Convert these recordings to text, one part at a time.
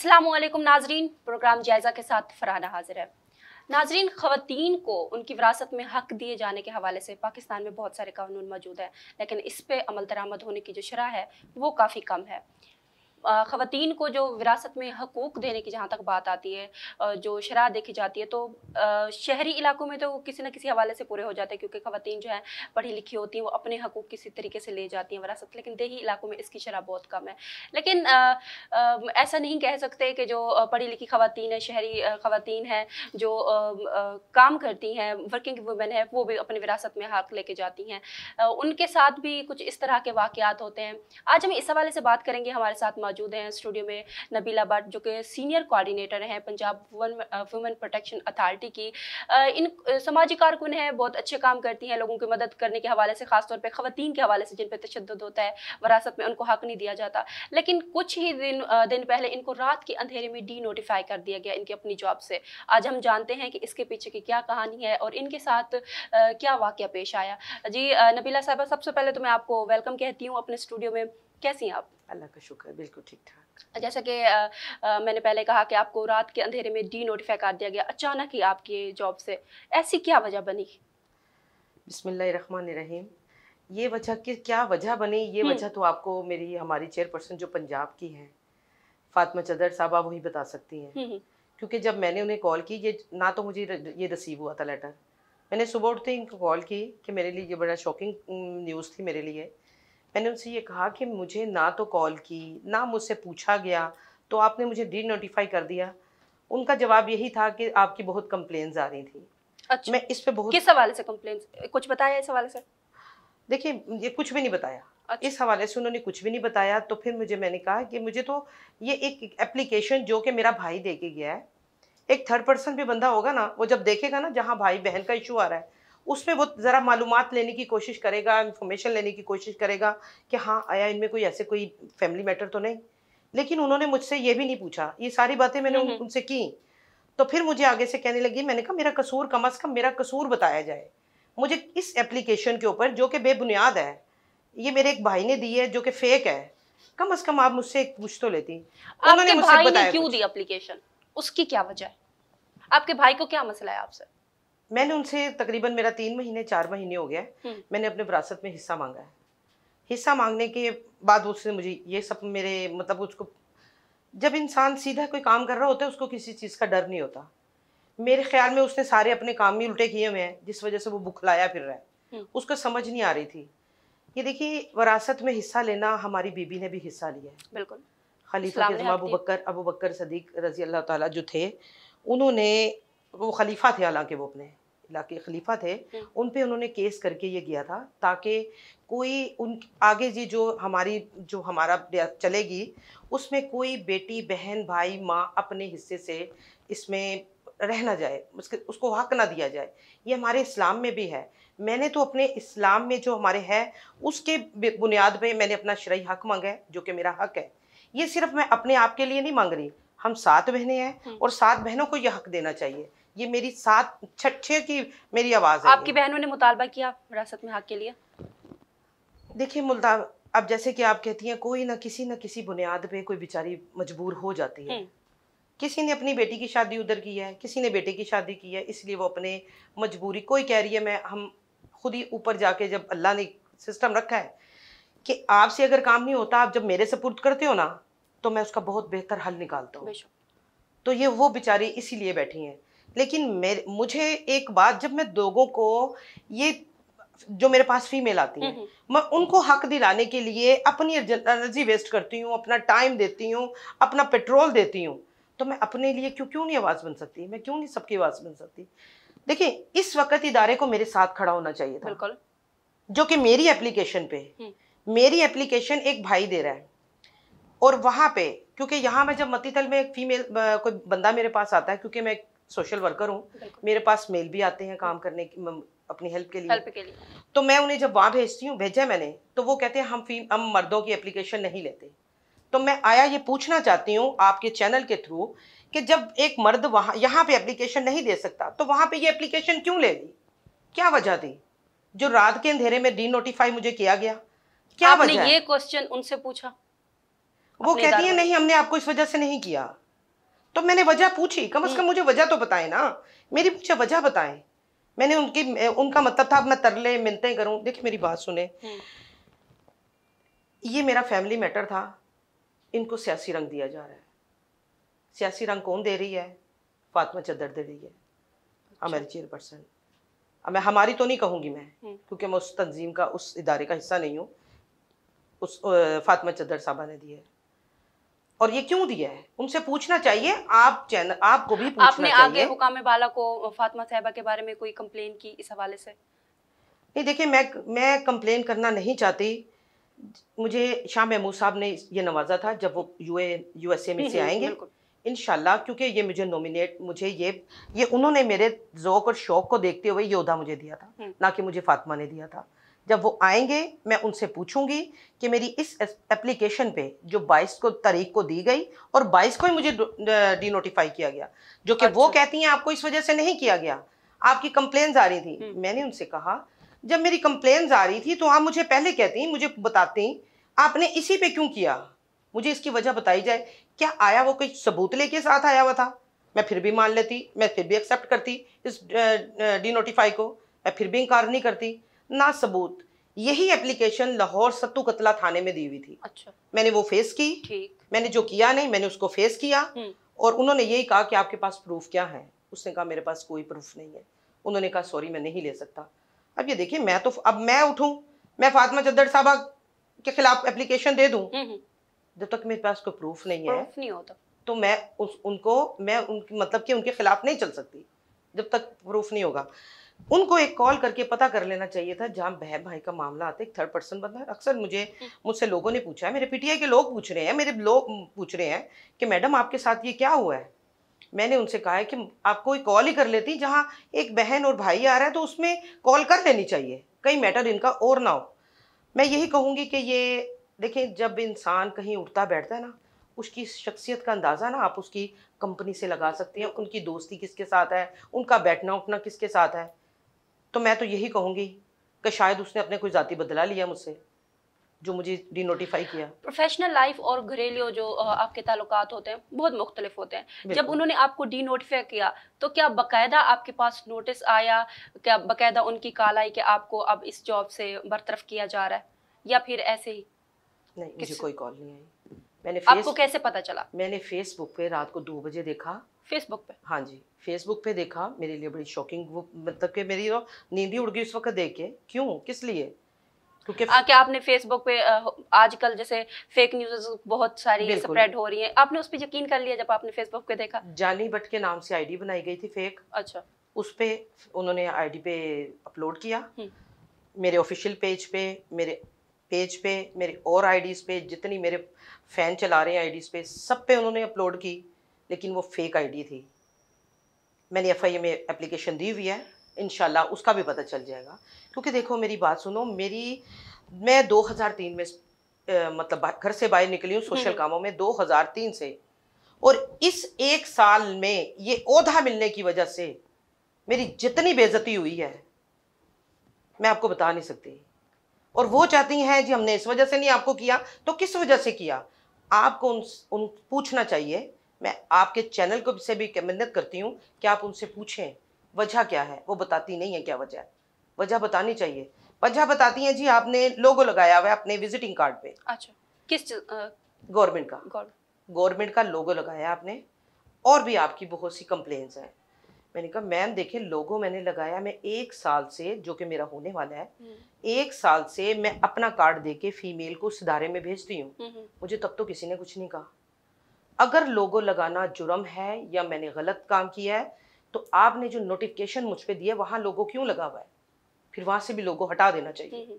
असलम नाजरीन प्रोग्राम जायज़ा के साथ फराना हाजिर है नाजरीन ख़वान को उनकी विरासत में हक दिए जाने के हवाले से पाकिस्तान में बहुत सारे कानून मौजूद हैं लेकिन इस पर अमल दरामद होने की जो शरह है वो काफ़ी कम है खातन को जो विरासत में हकूक़ देने की जहाँ तक बात आती है जो शराह देखी जाती है तो शहरी इलाकों में तो किसी न किसी हवाले से पूरे हो जाते हैं क्योंकि खातन जो है पढ़ी लिखी होती हैं वो अपने हकूक़ किसी तरीके से ले जाती हैं विरासत लेकिन देही इलाकों में इसकी शराह बहुत कम है लेकिन आ, आ, ऐसा नहीं कह सकते कि जो पढ़ी लिखी खातन है शहरी खातन हैं जो आ, काम करती हैं वर्किंग वुमेन है वो भी अपने विरासत में हक लेके जाती हैं उनके साथ भी कुछ इस तरह के वाक़ होते हैं आज हम इस हवाले से बात करेंगे हमारे साथ मौजूद हैं स्टूडियो में नबीला भट्ट जो कि सीनियर कोऑर्डिनेटर हैं पंजाब वुमेन प्रोटेक्शन अथॉरिटी की uh, इन uh, समाजी कारकुन हैं बहुत अच्छे काम करती हैं लोगों की मदद करने के हवाले से खासतौर पर खातन के हवाले से जिन पर तशद होता है वरासत में उनको हक नहीं दिया जाता लेकिन कुछ ही दिन uh, दिन पहले इनको रात के अंधेरे में डी नोटिफाई कर दिया गया इनकी अपनी जॉब से आज हम जानते हैं कि इसके पीछे की क्या कहानी है और इनके साथ क्या वाक्य पेश आया जी नबीला साहबा सबसे पहले तो मैं आपको वेलकम कहती हूँ अपने स्टूडियो में कैसी हैं आप अल्लाह का शुक्र बिल्कुल ठीक ठाक जैसा कि मैंने पहले कहा कि आपको रात के अंधेरे में डी नोटिफाई कर दिया गया अचानक ही आपकी जॉब से ऐसी क्या वजह बनी बिसमीम ये वजह कि क्या वजह बनी ये हम्म। वजह तो आपको मेरी हमारी चेयरपर्सन जो पंजाब की हैं फातिमा चदर साहब आप वही बता सकती हैं हम्म, हम्म। क्योंकि जब मैंने उन्हें कॉल की ये ना तो मुझे ये रिसीव हुआ था लेटर मैंने सुबह उठते ही कॉल की कि मेरे लिए ये बड़ा शॉकिंग न्यूज़ थी मेरे लिए मैंने उनसे ये कहा कि मुझे ना तो कॉल की ना मुझसे पूछा गया तो आपने मुझे डी नोटिफाई कर दिया उनका जवाब यही था कि आपकी बहुत कंप्लेन्स आ रही थी अच्छा मैं इस पे बहुत किस हवाले से कंप्लेन कुछ बताया इस हवाले से देखिए ये कुछ भी नहीं बताया अच्छा। इस हवाले से उन्होंने कुछ भी नहीं बताया तो फिर मुझे मैंने कहा कि मुझे तो ये एक एप्लीकेशन जो कि मेरा भाई दे के गया है एक थर्ड पर्सन भी बंदा होगा ना वो जब देखेगा ना जहाँ भाई बहन का इशू आ रहा है उस पर वो ज़रा मालूम लेने की कोशिश करेगा इन्फॉर्मेशन लेने की कोशिश करेगा कि हाँ आया इनमें कोई ऐसे कोई फैमिली मैटर तो नहीं लेकिन उन्होंने मुझसे ये भी नहीं पूछा ये सारी बातें मैंने उनसे की तो फिर मुझे आगे से कहने लगी मैंने कहा मेरा कसूर कम अज़ कम मेरा कसूर बताया जाए मुझे इस एप्लीकेशन के ऊपर जो कि बेबुनियाद है ये मेरे एक भाई ने दी है जो कि फेक है कम अज़ कम आप मुझसे एक पूछ तो लेती उन्होंने मुझसे बताया क्यों दी एप्लीकेशन उसकी क्या वजह है आपके भाई को क्या मसला है आपसे मैंने उनसे तकरीबन मेरा तीन महीने चार महीने हो गया है हम्म। मैंने अपने विरासत में हिस्सा मांगा है हिस्सा मांगने के बाद उसने मुझे ये सब मेरे मतलब उसको जब इंसान सीधा कोई काम कर रहा होता है उसको किसी चीज़ का डर नहीं होता मेरे ख्याल में उसने सारे अपने काम ही उल्टे किए हुए हैं जिस वजह से वो बुखलाया फिर रहा है हम्म। उसको समझ नहीं आ रही थी ये देखिए वरासत में हिस्सा लेना हमारी बीबी ने भी हिस्सा लिया है बिल्कुल खलीफा अबू बकर अबू बकर सदीक रजी अल्लाह ताला जो थे उन्होंने वो खलीफा थे हालांकि वो अपने के खलीफा थे हम्म। उन पे उन्होंने केस करके ये किया था ताकि कोई उन आगे जी जो हमारी जो हमारा चलेगी उसमें कोई बेटी बहन भाई माँ अपने हिस्से से इसमें रह ना जाए उसके उसको हक ना दिया जाए ये हमारे इस्लाम में भी है मैंने तो अपने इस्लाम में जो हमारे है उसके बुनियाद पर मैंने अपना शराय हक मांगा है जो कि मेरा हक है ये सिर्फ मैं अपने आप के लिए नहीं मांग रही हम सात बहनें हैं हम्म। और सात बहनों को यह हक देना चाहिए ये मेरी सात छठे की मेरी आवाज़ है आपकी बहनों ने मुतालबा किया विरासत में हक के लिए देखिए मुल्ता अब जैसे कि आप कहती हैं कोई ना किसी ना किसी बुनियाद पे कोई बेचारी मजबूर हो जाती है हम्म। किसी ने अपनी बेटी की शादी उधर की है किसी ने बेटे की शादी की है इसलिए वो अपने मजबूरी कोई कह रही है मैं हम खुद ही ऊपर जाके जब अल्लाह ने सिस्टम रखा है कि आपसे अगर काम नहीं होता आप जब मेरे सपोर्ट करते हो ना तो मैं उसका बहुत बेहतर हल निकालता हूँ तो ये वो बेचारी इसीलिए बैठी हैं लेकिन मेरे मुझे एक बात जब मैं लोगों को ये जो मेरे पास फीमेल आती है हम्म, हम्म। मैं उनको हक दिलाने के लिए अपनी एनर्जी वेस्ट करती हूँ अपना टाइम देती हूँ अपना पेट्रोल देती हूँ तो मैं अपने लिए क्यों क्यों नहीं आवाज़ बन सकती मैं क्यों नहीं सबकी आवाज़ बन सकती देखिए इस वक्त इदारे को मेरे साथ खड़ा होना चाहिए था बिल्कुल जो कि मेरी एप्लीकेशन पे हम्म। मेरी एप्लीकेशन एक भाई दे रहा है और वहाँ पे क्योंकि यहाँ मैं जब मतीतल में एक फीमेल कोई बंदा मेरे पास आता है क्योंकि मैं सोशल वर्कर हूँ मेरे पास मेल भी आते हैं काम करने की अपनी हेल्प के लिए हेल्प के लिए तो मैं उन्हें जब वहाँ भेजती हूँ भेजा मैंने तो वो कहते हैं हम फीम हम मर्दों की एप्लीकेशन नहीं लेते तो मैं आया ये पूछना चाहती हूँ आपके चैनल के थ्रू कि जब एक मर्द वहाँ यहाँ पे एप्लीकेशन नहीं दे सकता तो वहाँ पे ये एप्लीकेशन क्यों ले ली क्या वजह थी जो रात के अंधेरे में डी नोटिफाई मुझे किया गया क्या वजह ये क्वेश्चन उनसे पूछा वो कहती है नहीं हमने आपको इस वजह से नहीं किया तो मैंने वजह पूछी कम अज कम हम्म। मुझे वजह तो बताए ना मेरी पूछे वजह बताए मैंने उनकी उनका मतलब था मैं तरले मिनते करूं देखिए मेरी बात सुने हम्म। ये मेरा फैमिली मैटर था इनको सियासी रंग दिया जा रहा है सियासी रंग कौन दे रही है फातमा चद्दर दे रही है हमारी अच्छा। चेयरपर्सन अब मैं हमारी तो नहीं कहूँगी मैं हम्म। क्योंकि मैं उस तंजीम का उस इदारे का हिस्सा नहीं हूँ उस फातमा चद्दर साहबा ने दी है और ये क्यों दिया है उनसे पूछना चाहिए आप चैनल आपको भी पूछना आपने आगे हुकाम बाला को फातमा साहबा के बारे में कोई कम्प्लेन की इस हवाले से नहीं देखिए मैं मैं कंप्लेन करना नहीं चाहती मुझे शाह महमूद साहब ने ये नवाजा था जब वो यूए यूएसए में से हम्म, हम्म, आएंगे इन क्योंकि ये मुझे नॉमिनेट मुझे ये ये उन्होंने मेरे जोक और शौक को देखते हुए ये उहदा मुझे दिया था हम्म। ना कि मुझे फातमा ने दिया था जब वो आएंगे मैं उनसे पूछूंगी कि मेरी इस एप्लीकेशन पे जो 22 को तारीख को दी गई और 22 को ही मुझे डी नोटिफाई किया गया जो कि अच्छा। वो कहती हैं आपको इस वजह से नहीं किया गया आपकी कंप्लेन आ रही थी हम्म। मैंने उनसे कहा जब मेरी कंप्लेन आ रही थी तो आप मुझे पहले कहती मुझे बताती आपने इसी पे क्यों किया मुझे इसकी वजह बताई जाए क्या आया वो कोई सबूत लेके साथ आया हुआ था मैं फिर भी मान लेती मैं फिर भी एक्सेप्ट करती इस डी नोटिफाई को मैं फिर भी इंकार नहीं करती ना सबूत यही एप्लीकेशन लाहौर सत्तू कतला थाने में दी हुई थी अच्छा मैंने वो फेस की ठीक मैंने जो किया नहीं मैंने उसको फेस किया हम्म। और उन्होंने यही कहा कि आपके पास प्रूफ क्या है उसने कहा मेरे पास कोई प्रूफ नहीं है उन्होंने कहा सॉरी मैं नहीं ले सकता अब ये देखिए मैं तो अब मैं उठूं मैं फातिमा चद्दर साहबा के खिलाफ एप्लीकेशन दे दूं हम्म, हम्म। जब तक मेरे पास कोई प्रूफ नहीं है प्रूफ नहीं होता तो मैं उस उनको मैं उनकी मतलब कि उनके खिलाफ नहीं चल सकती जब तक प्रूफ नहीं होगा उनको एक कॉल करके पता कर लेना चाहिए था जहाँ बहन भाई का मामला आता है थर्ड पर्सन बंदा है अक्सर मुझे हम्म। मुझसे लोगों ने पूछा है मेरे पीटीआई के लोग पूछ रहे हैं मेरे लोग पूछ रहे हैं कि मैडम आपके साथ ये क्या हुआ है मैंने उनसे कहा है कि आप कोई कॉल ही कर लेती जहाँ एक बहन और भाई आ रहा है तो उसमें कॉल कर लेनी चाहिए कहीं मैटर इनका और ना हो मैं यही कहूँगी कि ये देखें जब इंसान कहीं उठता बैठता है ना उसकी शख्सियत का अंदाज़ा ना आप उसकी कंपनी से लगा सकते हैं उनकी दोस्ती किसके साथ है उनका बैठना उठना किसके साथ है तो मैं तो यही कहूंगी कि शायद उसने अपने कोई जाति बदला लिया मुझसे जो मुझे डी नोटिफाई किया प्रोफेशनल लाइफ और घरेलू जो आपके ताल्लुक होते हैं बहुत मुख्तलिफ होते हैं जब उन्होंने आपको डी नोटिफाई किया तो क्या बाकायदा आपके पास नोटिस आया क्या बाकायदा उनकी कॉल आई कि आपको अब इस जॉब से बरतरफ किया जा रहा है या फिर ऐसे ही नहीं मुझे कोई कॉल नहीं आई मैंने आपको कैसे पता चला मैंने फेसबुक पे रात को दो बजे देखा फेसबुक पे हाँ जी फेसबुक पे देखा मेरे लिए बड़ी शॉकिंग वो मतलब कि मेरी नींद ही उड़ गई उस वक्त देख के क्यों किस लिए आ, क्या आपने फेसबुक पे आजकल जैसे फेक न्यूज बहुत सारी स्प्रेड हो रही है आपने उस पर यकीन कर लिया जब आपने फेसबुक पे देखा जाली भट्ट के नाम से आईडी बनाई गई थी फेक अच्छा उस पे उन्होंने आईडी पे अपलोड किया हम्म। मेरे ऑफिशियल पेज पे मेरे पेज पे मेरे और आईडीज पे जितनी मेरे फैन चला रहे हैं आईडीज पे सब पे उन्होंने अपलोड की लेकिन वो फेक आईडी थी मैंने एफआईए में एप्लीकेशन दी हुई है इन उसका भी पता चल जाएगा क्योंकि देखो मेरी बात सुनो मेरी मैं 2003 में आ, मतलब घर से बाहर निकली हूँ सोशल हम्म। कामों में 2003 से और इस एक साल में ये ओधा मिलने की वजह से मेरी जितनी बेजती हुई है मैं आपको बता नहीं सकती और वो चाहती हैं जी हमने इस वजह से नहीं आपको किया तो किस वजह से किया आपको उन, उन पूछना चाहिए मैं आपके चैनल को से भी मिन्नत करती हूँ कि आप उनसे पूछें वजह क्या है वो बताती नहीं है क्या वजह वजह बतानी चाहिए वजह बताती हैं जी आपने लोगो लगाया हुआ है अपने विजिटिंग कार्ड पे अच्छा किस गवर्नमेंट का गवर्नमेंट का लोगो लगाया आपने और भी आपकी बहुत सी कंप्लेन्स हैं मैंने कहा मैम देखिए लोगो मैंने लगाया मैं एक साल से जो कि मेरा होने वाला है हम्म। एक साल से मैं अपना कार्ड दे के फीमेल को सुधारे में भेजती हूँ हम्म, हम्म। मुझे तब तो किसी ने कुछ नहीं कहा अगर लोगो लगाना जुर्म है या मैंने गलत काम किया है तो आपने जो नोटिफिकेशन मुझ पर दिया वहाँ लोगो क्यों लगा हुआ है फिर वहाँ से भी लोगो हटा देना चाहिए हम्म, हम्म।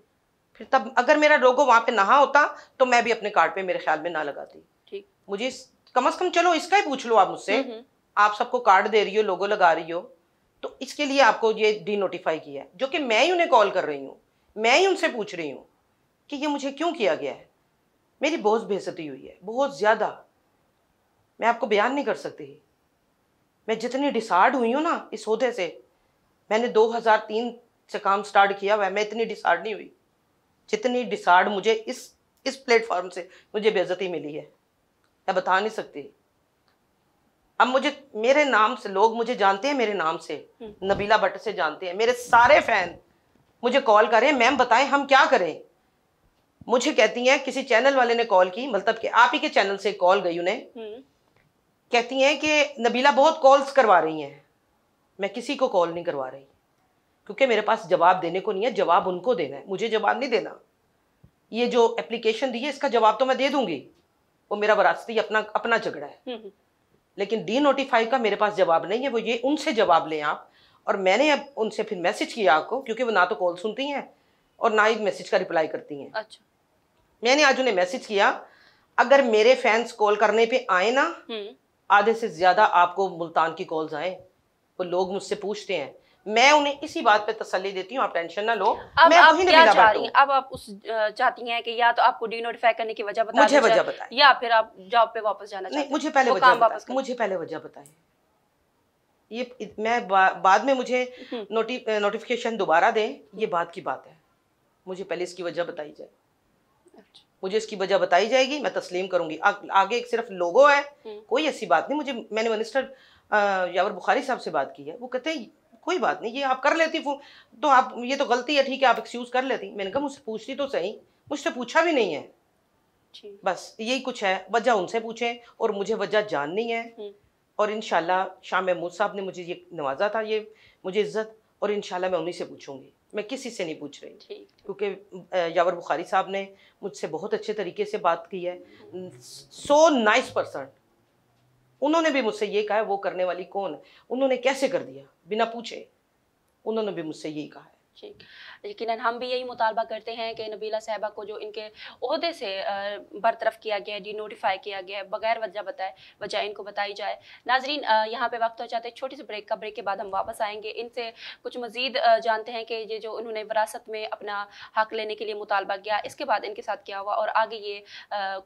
फिर तब अगर मेरा लोगो वहाँ पे नहा होता तो मैं भी अपने कार्ड पे मेरे ख्याल में ना लगाती ठीक मुझे कम अज कम चलो इसका ही पूछ लो आप मुझसे हम्म, आप सबको कार्ड दे रही हो लोगो लगा रही हो तो इसके लिए आपको ये डी नोटिफाई किया है जो कि मैं ही उन्हें कॉल कर रही हूँ मैं ही उनसे पूछ रही हूँ कि ये मुझे क्यों किया गया है मेरी बहुत बेजती हुई है बहुत ज़्यादा मैं आपको बयान नहीं कर सकती मैं जितनी डिसार्ड हुई हूँ ना इस सौदे से मैंने 2003 से काम स्टार्ट किया हुआ मैं इतनी डिसार्ड नहीं हुई जितनी डिसार्ड मुझे इस इस प्लेटफॉर्म से मुझे बेज़ती मिली है मैं बता नहीं सकती अब मुझे मेरे नाम से लोग मुझे जानते हैं मेरे नाम से हम्म। नबीला भट्ट से जानते हैं मेरे सारे फैन मुझे कॉल करें मैम बताएं हम क्या करें मुझे कहती हैं किसी चैनल वाले ने कॉल की मतलब कि आप ही के चैनल से कॉल गई उन्हें हम्म। कहती हैं कि नबीला बहुत कॉल्स करवा रही हैं मैं किसी को कॉल नहीं करवा रही क्योंकि मेरे पास जवाब देने को नहीं है जवाब उनको देना है मुझे जवाब नहीं देना ये जो एप्लीकेशन दी है इसका जवाब तो मैं दे दूंगी वो मेरा वरासती अपना अपना झगड़ा है हम्म, हम्म। लेकिन डी नोटिफाई का मेरे पास जवाब नहीं है वो ये उनसे जवाब लें आप और मैंने अब उनसे फिर मैसेज किया आपको क्योंकि वो ना तो कॉल सुनती हैं और ना ही मैसेज का रिप्लाई करती हैं अच्छा मैंने आज उन्हें मैसेज किया अगर मेरे फैंस कॉल करने पे आए ना हम्म। आधे से ज़्यादा आपको मुल्तान की कॉल्स आए वो लोग मुझसे पूछते हैं मैं उन्हें इसी बात पे तसल्ली देती हूँ आप टेंशन ना लो अब मैं आप क्या चाह रही अब आप उस चाहती हैं कि या तो आपको डीनोटिफाई करने की वजह मुझे वजह बताएं या फिर आप जॉब पे वापस जाना नहीं मुझे पहले वजह वापस मुझे पहले वजह बताएं ये मैं बाद में मुझे नोटि हम्म। नोटिफिकेशन दोबारा दें ये बात की बात है मुझे पहले इसकी वजह बताई जाए अच्छा। मुझे इसकी वजह बताई जाएगी मैं तस्लीम करूंगी आ, आगे एक सिर्फ लोगो है हम्म। कोई ऐसी बात नहीं मुझे मैंने मिनिस्टर यावर बुखारी साहब से बात की है वो कहते हैं कोई बात नहीं ये आप कर लेती तो आप ये तो गलती है ठीक है आप एक्सक्यूज कर लेती मैंने कहा मुझसे पूछती तो सही मुझसे पूछा भी नहीं है बस यही कुछ है वजह उनसे पूछें और मुझे वजह जाननी है हम्म। और इन शाह महमूद साहब ने मुझे ये नवाजा था ये मुझे इज्जत और इन मैं उन्हीं से पूछूंगी मैं किसी से नहीं पूछ रही क्योंकि यावर बुखारी साहब ने मुझसे बहुत अच्छे तरीके से बात की है हम्म। सो नाइस पर्सन उन्होंने भी मुझसे ये कहा है वो करने वाली कौन उन्होंने कैसे कर दिया बिना पूछे उन्होंने भी मुझसे यही कहा ठीक यकीन हम भी यही मुतालबा करते हैं कि नबीला साहबा को जो इनके अहदे से बरतरफ किया गया है डी नोटिफाई किया गया है बगैर वजह बताए वजह इनको बताई जाए नाजरीन यहाँ पे वक्त हो जाते हैं छोटी सी ब्रेक का ब्रेक के बाद हम वापस आएंगे इनसे कुछ मज़ीद जानते हैं कि ये जो उन्होंने विरासत में अपना हक लेने के लिए मुतालबा किया इसके बाद इनके साथ क्या हुआ और आगे ये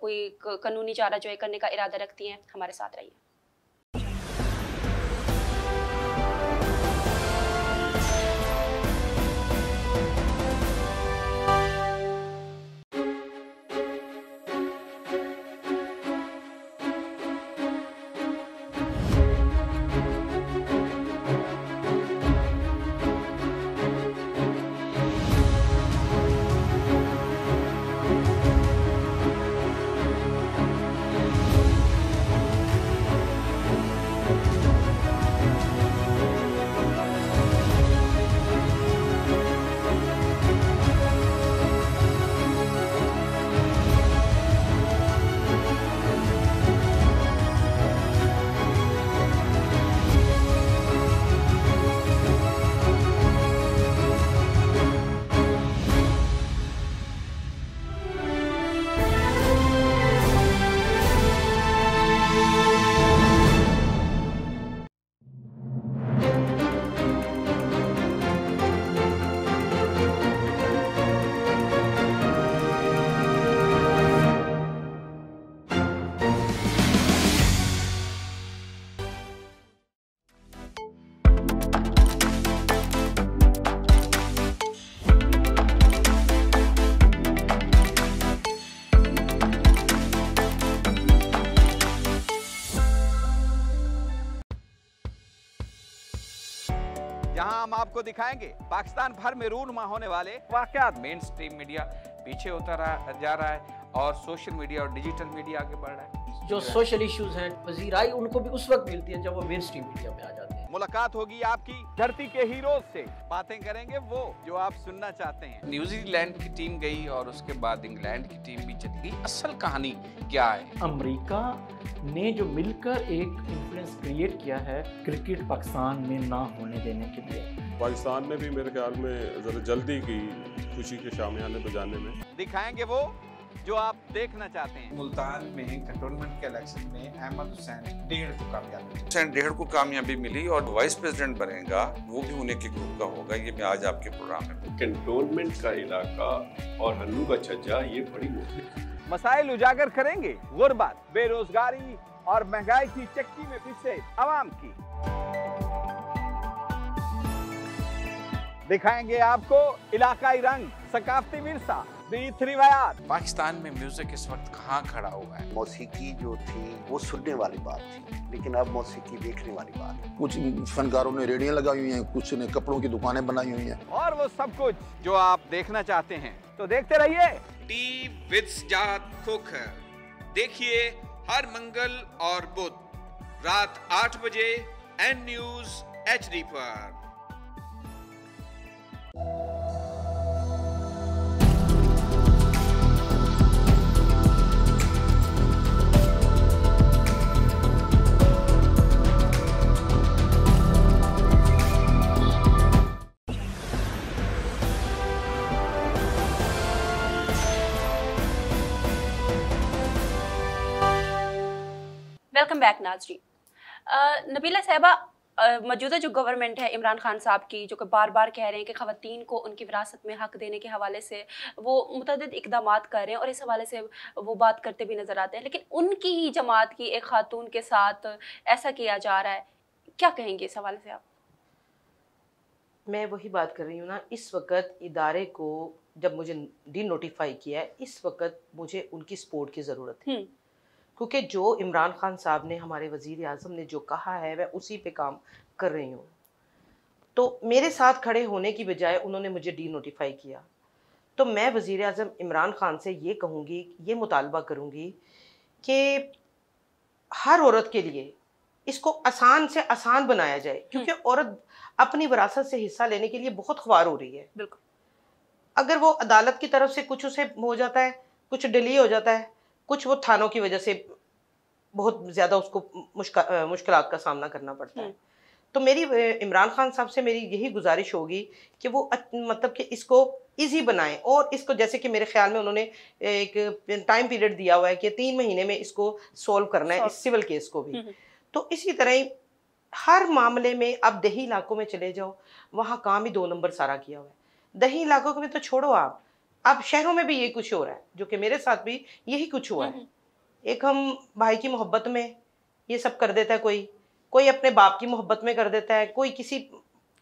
कोई कानूनी चारा जो है करने का इरादा रखती हैं हमारे साथ रहिए आपको दिखाएंगे पाकिस्तान भर में रूनमा होने वाले वाकत मेन स्ट्रीम मीडिया पीछे होता रहा जा रहा है और सोशल मीडिया और डिजिटल मीडिया आगे बढ़ रहा है जो सोशल इश्यूज हैं वजीराई उनको भी उस वक्त मिलती है जब वो मेन स्ट्रीम मीडिया में आ जाते हैं मुलाकात होगी आपकी धरती के हीरो से बातें करेंगे वो जो आप सुनना चाहते हैं न्यूजीलैंड की टीम गई और उसके बाद इंग्लैंड की टीम भी चली गई असल कहानी क्या है अमेरिका ने जो मिलकर एक इन्फ्लुएंस क्रिएट किया है क्रिकेट पाकिस्तान में ना होने देने के लिए पाकिस्तान ने भी मेरे ख्याल में ज़रा जल्दी की खुशी के शामियाने बजाने में दिखाएंगे वो जो आप देखना चाहते हैं मुल्तान में कंटोनमेंट के इलेक्शन में अहमद हुसैन डेढ़ को कामयाबी हुसैन डेढ़ को कामयाबी मिली और वाइस प्रेसिडेंट बनेगा वो भी उन्हें के ग्रुप का होगा ये मैं आज आपके प्रोग्राम में कंटोनमेंट का इलाका और हल्लू का छज्जा ये बड़ी मुश्किल मसाइल उजागर करेंगे गुर्बत बेरोजगारी और महंगाई की चक्की में फिर से आवाम की दिखाएंगे आपको इलाकाई रंग सकाफती विरसा पाकिस्तान में म्यूजिक इस वक्त कहाँ खड़ा हुआ है मौसीकी जो थी वो सुनने वाली बात थी लेकिन अब मौसीकी देखने वाली बात है कुछ फनकारों ने रेडियाँ लगाई हुई हैं कुछ ने कपड़ों की दुकानें बनाई हुई हैं और वो सब कुछ जो आप देखना चाहते हैं तो देखते रहिए टी विद खोखर देखिए हर मंगल और बुध रात आठ बजे एन न्यूज एच पर वेलकम बैक नाजरी नबीला साहबा मौजूदा जो गवर्नमेंट है इमरान खान साहब की जो कि बार बार कह रहे हैं कि खातन को उनकी विरासत में हक देने के हवाले से वो मतद इकदाम कर रहे हैं और इस हवाले से वो बात करते भी नज़र आते हैं लेकिन उनकी ही जमात की एक खातून के साथ ऐसा किया जा रहा है क्या कहेंगे इस हवाले से आप मैं वही बात कर रही हूँ ना इस वक्त इदारे को जब मुझे डी नोटिफाई किया है इस वक्त मुझे उनकी सपोर्ट की ज़रूरत है हम्म। क्योंकि जो इमरान खान साहब ने हमारे वज़ी अजम ने जो कहा है मैं उसी पे काम कर रही हूँ तो मेरे साथ खड़े होने की बजाय उन्होंने मुझे डी नोटिफाई किया तो मैं वज़ी अजम इमरान ख़ान से ये कहूँगी ये मुतालबा करूँगी कि हर औरत के लिए इसको आसान से आसान बनाया जाए क्योंकि हम्म। औरत अपनी विरासत से हिस्सा लेने के लिए बहुत ख्वार हो रही है बिल्कुल अगर वो अदालत की तरफ से कुछ उसे हो जाता है कुछ डिले हो जाता है कुछ वो थानों की वजह से बहुत ज़्यादा उसको मुश्किल का सामना करना पड़ता है हम्म। तो मेरी इमरान खान साहब से मेरी यही गुजारिश होगी कि वो मतलब कि इसको इजी बनाएं और इसको जैसे कि मेरे ख्याल में उन्होंने एक टाइम पीरियड दिया हुआ है कि तीन महीने में इसको सोल्व करना है इस सिविल केस को भी हम्म, हम्म। तो इसी तरह ही हर मामले में आप दही इलाकों में चले जाओ वहाँ काम ही दो नंबर सारा किया हुआ है दही इलाकों में तो छोड़ो आप अब शहरों में भी यही कुछ हो रहा है जो कि मेरे साथ भी यही कुछ हुआ है हम्म, हम्म। एक हम भाई की मोहब्बत में ये सब कर देता है कोई कोई अपने बाप की मोहब्बत में कर देता है कोई किसी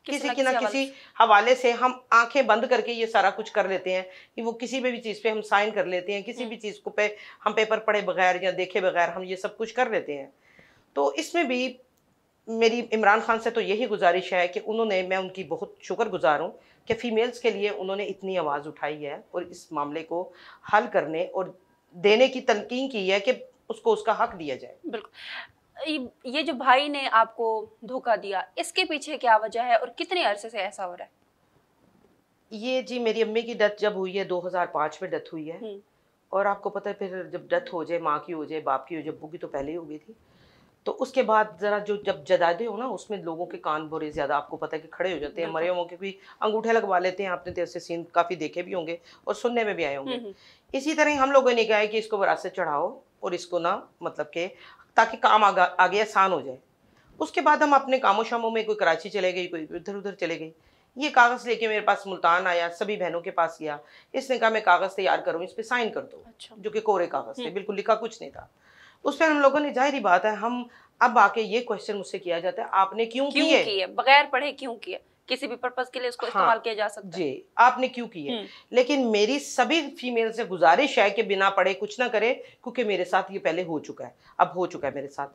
किसी की ना किसी हवाले से हम आंखें बंद करके ये सारा कुछ कर लेते हैं कि वो किसी भी चीज़ पे हम साइन कर लेते हैं किसी हम्म। भी चीज़ को पे हम पेपर पढ़े बगैर या देखे बगैर हम ये सब कुछ कर लेते हैं तो इसमें भी मेरी इमरान खान से तो यही गुजारिश है कि उन्होंने मैं उनकी बहुत शुक्र गुजार हूँ कि फ़ीमेल्स के लिए उन्होंने इतनी आवाज़ उठाई है और इस मामले को हल करने और देने की तनकीन की है कि उसको उसका हक दिया जाए बिल्कुल ये जो भाई ने आपको धोखा दिया इसके पीछे क्या वजह है और कितने अरसे से ऐसा हो रहा है ये जी मेरी अम्मी की डेथ जब हुई है 2005 में डेथ हुई है हम्म। और आपको पता है फिर जब डेथ हो जाए माँ की हो जाए बाप की हो जाए अबू की तो पहले ही हो गई थी तो उसके बाद ज़रा जो जब जदादे हो ना उसमें लोगों के कान भोरे ज़्यादा आपको पता है कि खड़े हो जाते हैं मरे होंगे के भी अंगूठे लगवा लेते हैं आपने तो ऐसे सीन काफ़ी देखे भी होंगे और सुनने में भी आए होंगे हम्म, हम्म। इसी तरह हम लोगों ने कहा है कि इसको वरासत चढ़ाओ और इसको ना मतलब के ताकि काम आगे आसान हो जाए उसके बाद हम अपने कामों शामों में कोई कराची चले गई कोई इधर उधर चले गई ये कागज़ लेके मेरे पास मुल्तान आया सभी बहनों के पास गया इसने कहा मैं कागज़ तैयार करूँ इस पर साइन कर दो अच्छा। जो कि कोरे कागज़ थे हम्म। बिल्कुल लिखा कुछ नहीं था उस पर हम लोगों ने जाहिर बात है हम अब आके ये क्वेश्चन मुझसे किया जाता है आपने क्यों किए किए बगैर पढ़े क्यों किए किसी भी पर्पज के लिए उसको हाँ, इस्तेमाल किया जा सकता है जी आपने क्यों किए हम्म। लेकिन मेरी सभी फीमेल से गुजारिश है कि बिना पढ़े कुछ ना करे क्योंकि मेरे साथ ये पहले हो चुका है अब हो चुका है मेरे साथ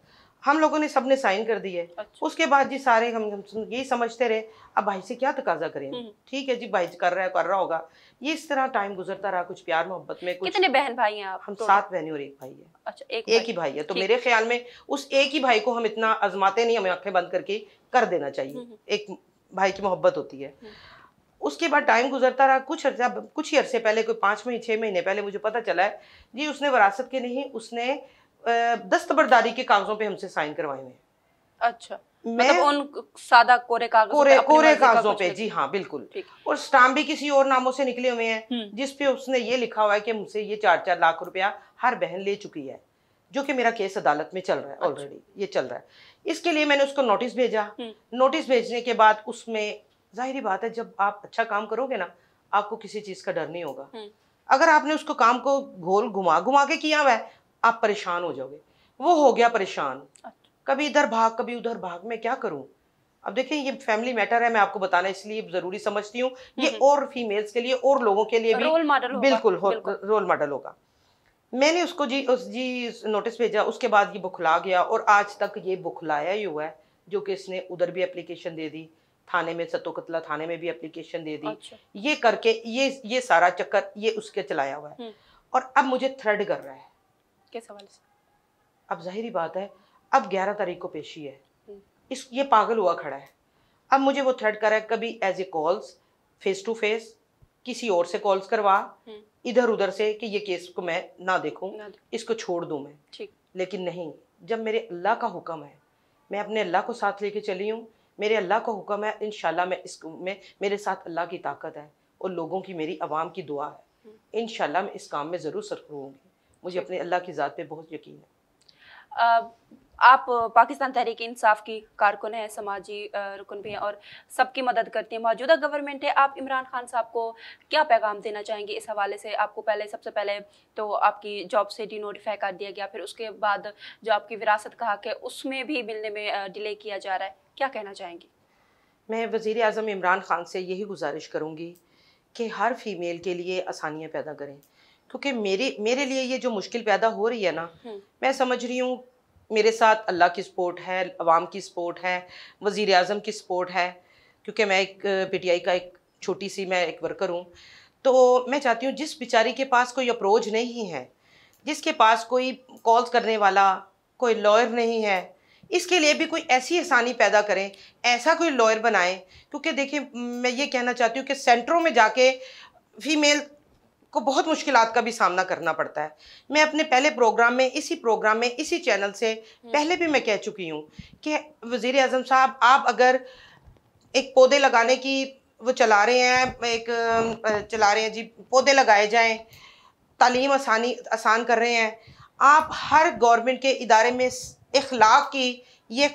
हम लोगों ने सब ने साइन कर दिए अच्छा। उसके बाद जी सारे हम, हम यही समझते रहे अब भाई से क्या तकाजा करें हम्म। ठीक है जी भाई कर रहा है कर रहा होगा ये इस तरह टाइम गुजरता रहा कुछ प्यार मोहब्बत में कुछ कितने बहन भाई हैं आप हम सात बहनें और एक भाई है अच्छा एक, एक भाई ही भाई है तो मेरे ख्याल में उस एक ही भाई को हम इतना आजमाते नहीं हमें आंखें बंद करके कर देना चाहिए हम्म, हम्म। एक भाई की मोहब्बत होती है उसके बाद टाइम गुजरता रहा कुछ अर्जा कुछ ही अरसे पहले कोई पाँच महीने छः महीने पहले मुझे पता चला है जी उसने वरासत के नहीं उसने दस्तबरदारी के कागजों पे हमसे साइन करवाए हुए हैं अच्छा मतलब मैं मतलब उन सादा कोरे कागजों कोरे कोरे कागजों पे जी हाँ बिल्कुल और स्टाम्प भी किसी और नामों से निकले हुए हैं हम्म। जिस पे उसने ये लिखा हुआ है कि मुझसे ये चार चार लाख रुपया हर बहन ले चुकी है जो कि मेरा केस अदालत में चल रहा है ऑलरेडी अच्छा। ये चल रहा है इसके लिए मैंने उसको नोटिस भेजा नोटिस हम्म। भेजने के बाद उसमें जाहिर बात है जब आप अच्छा काम करोगे ना आपको किसी चीज का डर नहीं होगा हम्म। अगर आपने उसको काम को घोल घुमा घुमा के किया हुआ है आप परेशान हो जाओगे वो हो गया परेशान अच्छा। कभी इधर भाग कभी उधर भाग मैं क्या करूं अब देखिए ये फैमिली मैटर है मैं आपको बताना इसलिए जरूरी समझती हूँ ये और फीमेल्स के लिए और लोगों के लिए भी रोल मॉडल बिल्कुल, बिल्कुल रोल मॉडल होगा मैंने उसको जी उस जी नोटिस भेजा उसके बाद ये बुखला गया और आज तक ये बुखलाया ही हुआ है जो कि इसने उधर भी एप्लीकेशन दे दी थाने में सतोकतला थाने में भी एप्लीकेशन दे दी अच्छा। ये करके ये ये सारा चक्कर ये उसके चलाया हुआ है हम्म। और अब मुझे थ्रेड कर रहा है किस हवाले से अब जाहिर बात है अब ग्यारह तारीख को पेशी है हम्म। इस ये पागल हुआ खड़ा है अब मुझे वो थ्रेड करा है कभी as a calls face to face किसी और से कॉल्स करवा हम्म। इधर उधर से कि ये केस को मैं ना देखूं ना इसको छोड़ दूं मैं ठीक लेकिन नहीं जब मेरे अल्लाह का हुक्म है मैं अपने अल्लाह को साथ लेके चली हूँ मेरे अल्लाह का हुक्म है इन मैं इस में मेरे साथ अल्लाह की ताकत है और लोगों की मेरी आवाम की दुआ है हम्म। इन मैं इस काम में ज़रूर सरखरू मुझे अपने अल्लाह की ज़ात पे बहुत यकीन है आप पाकिस्तान तहरीक इंसाफ की कारकुन हैं समाजी रुकन भी हैं और सबकी मदद करती हैं मौजूदा गवर्नमेंट है आप इमरान खान साहब को क्या पैगाम देना चाहेंगे इस हवाले से आपको पहले सबसे पहले तो आपकी जॉब से नोटिफाई कर दिया गया फिर उसके बाद जो आपकी विरासत का हक है उसमें भी मिलने में डिले किया जा रहा है क्या कहना चाहेंगी मैं वज़ी अजम इमरान खान से यही गुजारिश करूँगी कि हर फीमेल के लिए आसानियाँ पैदा करें क्योंकि मेरे मेरे लिए ये जो मुश्किल पैदा हो रही है ना हम्म। मैं समझ रही हूँ मेरे साथ अल्लाह की सपोर्ट है अवाम की सपोर्ट है वज़ी अजम की सपोर्ट है क्योंकि मैं एक आई का एक छोटी सी मैं एक वर्कर हूँ तो मैं चाहती हूँ जिस बेचारी के पास कोई अप्रोच नहीं है जिसके पास कोई कॉल्स करने वाला कोई लॉयर नहीं है इसके लिए भी कोई ऐसी आसानी पैदा करें ऐसा कोई लॉयर बनाएं क्योंकि देखिए मैं ये कहना चाहती हूँ कि सेंटरों में जाके फीमेल को बहुत मुश्किल का भी सामना करना पड़ता है मैं अपने पहले प्रोग्राम में इसी प्रोग्राम में इसी चैनल से हम्म। पहले भी मैं कह चुकी हूँ कि वज़ी अजम साहब आप अगर एक पौधे लगाने की वो चला रहे हैं एक चला रहे हैं जी पौधे लगाए जाएँ तालीम आसानी आसान कर रहे हैं आप हर गवर्नमेंट के इदारे में इखलाक की ये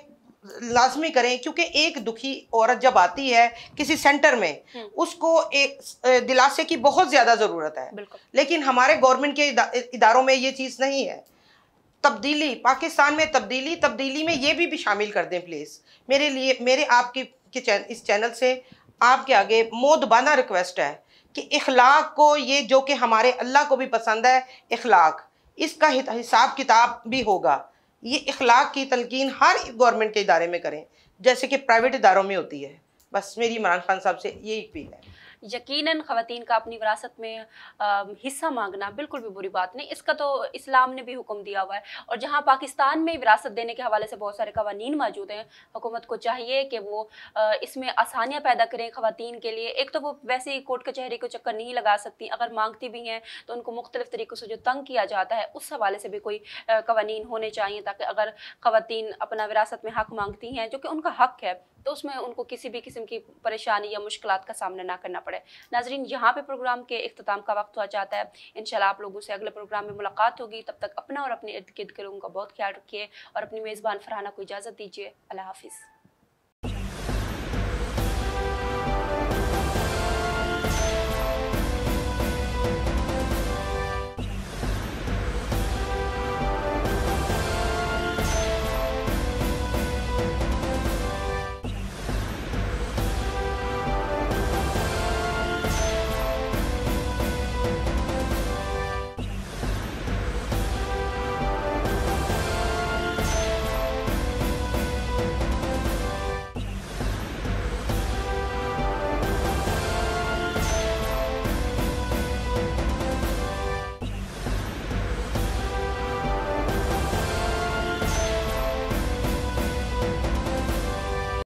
लाजमी करें क्योंकि एक दुखी औरत जब आती है किसी सेंटर में हम्म। उसको एक दिलासे की बहुत ज़्यादा ज़रूरत है लेकिन हमारे गवर्नमेंट के इदारों में ये चीज़ नहीं है तब्दीली पाकिस्तान में तब्दीली तब्दीली में ये भी, भी शामिल कर दें प्लीज़ मेरे लिए मेरे आपकी के चैन, इस चैनल से आपके आगे मोदबाना रिक्वेस्ट है कि इखलाक को ये जो कि हमारे अल्लाह को भी पसंद है इखलाक इसका हिसाब किताब भी होगा ये इखलाक की तलकिन हर गवर्नमेंट के इदारे में करें जैसे कि प्राइवेट इदारों में होती है बस मेरी इमरान खान साहब से यही अपील है यकीनन ख़वान का अपनी विरासत में हिस्सा मांगना बिल्कुल भी बुरी बात नहीं इसका तो इस्लाम ने भी हुक्म दिया हुआ है और जहाँ पाकिस्तान में विरासत देने के हवाले से बहुत सारे कवानी मौजूद हैं हुकूमत को चाहिए कि वो इसमें आसानियाँ पैदा करें खातन के लिए एक तो वो वैसे ही कोर्ट कचहरी को चक्कर नहीं लगा सकती अगर मांगती भी हैं तो उनको मुख्तलिफ तरीक़ों से जो तंग किया जाता है उस हवाले से भी कोई कवानीन होने चाहिए ताकि अगर खातन अपना विरासत में हक मांगती हैं जो कि उनका हक है तो उसमें उनको किसी भी किस्म की परेशानी या मुश्किल का सामना ना करना पड़े नाजरीन यहाँ पर प्रोग्राम के अख्ताम का वक्त हुआ जाता है इन आप लोगों से अगले प्रोग्राम में मुलाकात होगी तब तक अपना और अपने इर्द गिर्द के लोगों का बहुत ख्याल रखिए और अपनी मेज़बान फरहाना को इजाज़त दीजिए अल्लाह हाफिज़